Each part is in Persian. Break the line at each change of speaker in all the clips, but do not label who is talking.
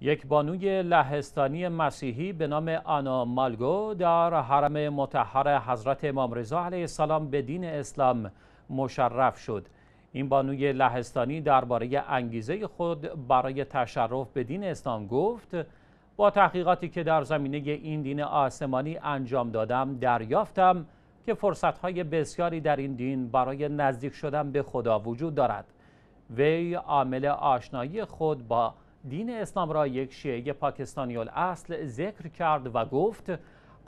یک بانوی لهستانی مسیحی به نام آنا مالگو در حرم متحر حضرت امام رضا علیه السلام به دین اسلام مشرف شد این بانوی لهستانی درباره انگیزه خود برای تشرف به دین اسلام گفت با تحقیقاتی که در زمینه این دین آسمانی انجام دادم دریافتم که فرصتهای بسیاری در این دین برای نزدیک شدن به خدا وجود دارد وی عامل آشنایی خود با دین اسلام را یک شیعه پاکستانی الاصل ذکر کرد و گفت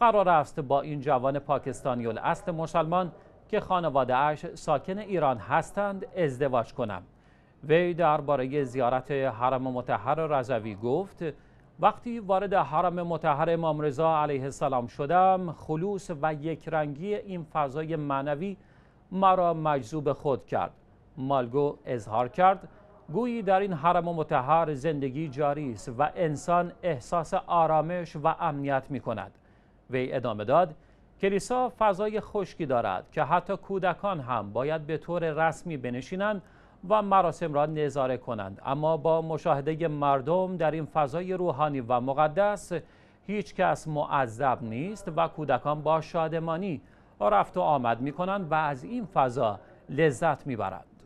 قرار است با این جوان پاکستانی الاصل مسلمان که خانواده اش ساکن ایران هستند ازدواج کنم وی درباره زیارت حرم متحر رضوی گفت وقتی وارد حرم متحر امام رضا علیه السلام شدم خلوص و یکرنگی این فضای معنوی مرا مجذوب خود کرد مالگو اظهار کرد گویی در این حرم و متحر زندگی جاری است و انسان احساس آرامش و امنیت می کند. وی ادامه داد کلیسا فضای خشکی دارد که حتی کودکان هم باید به طور رسمی بنشینند و مراسم را نظاره کنند اما با مشاهده مردم در این فضای روحانی و مقدس هیچ کس معذب نیست و کودکان با شادمانی رفت و آمد می کنند و از این فضا لذت می برند.